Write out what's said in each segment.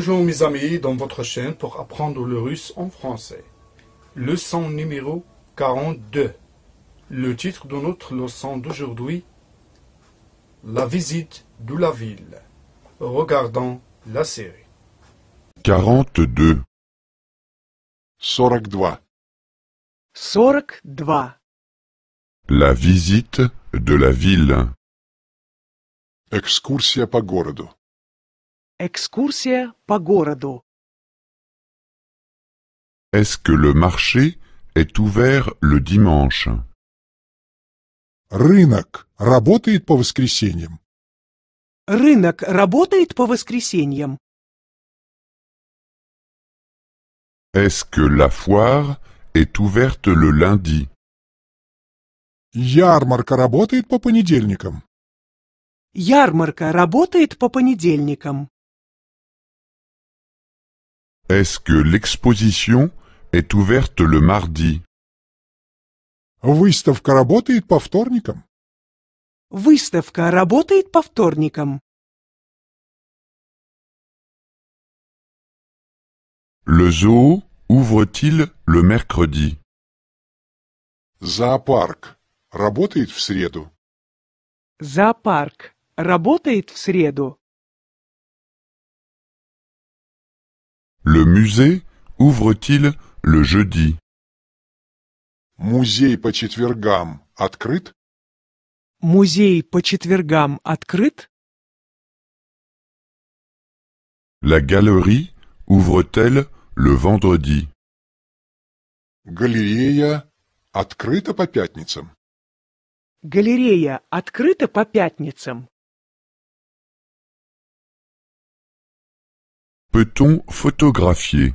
Bonjour mes amis, dans votre chaîne pour apprendre le russe en français. Leçon numéro 42. Le titre de notre leçon d'aujourd'hui, La visite de la ville. Regardons la série. 42. 42. 42. La visite de la ville. Excursia по городу. Экскурсия по городу. Est-ce que le marché est ouvert le dimanche? Рынок работает по воскресеньям. Рынок работает по воскресеньям. Est-ce que la foire est ouverte le lundi? Ярмарка работает по понедельникам. Ярмарка работает по понедельникам. Est-ce que l'exposition est ouverte le mardi? Выставка работает по вторникам. Выставка работает по вторникам. Le zoo ouvre-t-il le mercredi? Зоопарк работает в среду. Зоопарк работает в среду. Le musée ouvre-t-il le jeudi? Музей по четвергам открыт? Музей по четвергам открыт? La galerie ouvre-t-elle le vendredi? Галерея открыта по пятницам? Галерея открыта по пятницам? Peut-on photographier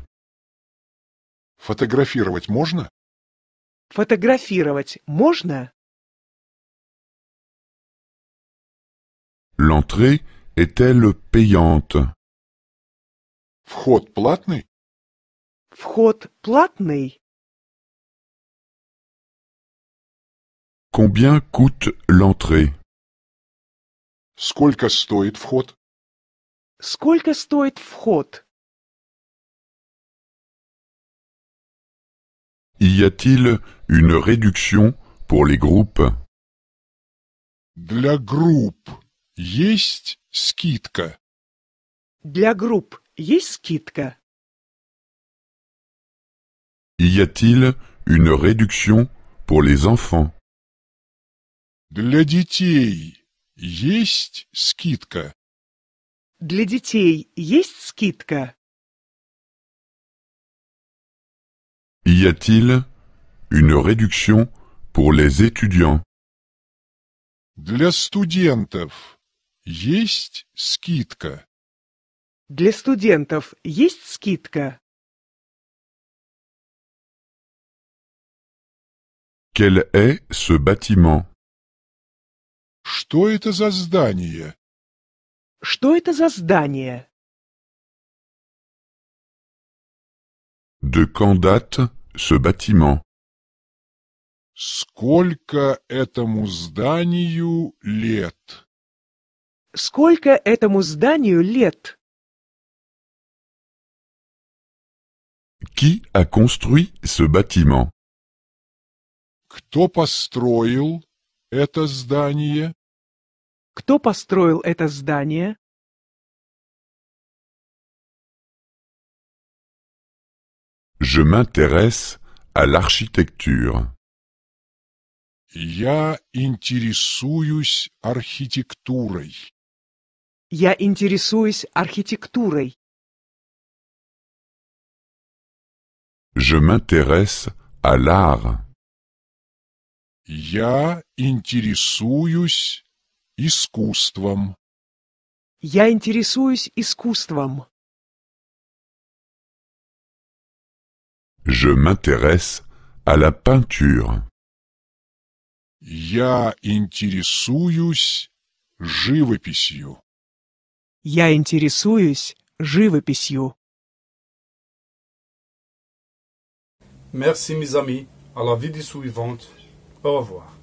Фотографировать можно? Фотографировать можно? L'entrée est-elle payante Вход платный? Вход платный? Combien coûte l'entrée Сколько стоит вход? сколько стоит вход Y a-t-il une réduction pour les groupes Для групп есть скидка. Для групп есть скидка. Y a-t-il une réduction pour les enfants Для детей есть скидка. Для детей есть скидка? Y a-t-il une réduction pour les étudiants? Для студентов есть скидка. Для студентов есть скидка? Quel est ce bâtiment? Что это за здание? Что это за здание? De quand date ce bâtiment? Сколько этому зданию лет? Сколько этому зданию лет? Qui a construit ce bâtiment? Кто построил это здание? Кто построил это здание? Je m'intéresse à l'architecture. Я интересуюсь архитектурой. Я интересуюсь архитектурой. Je m'intéresse à l'art. Я интересуюсь искусством. Я интересуюсь искусством. Je m'intéresse à la peinture. Я интересуюсь живописью. Я интересуюсь живописью. Merci mes amis, à la vidéo suivante. Au revoir.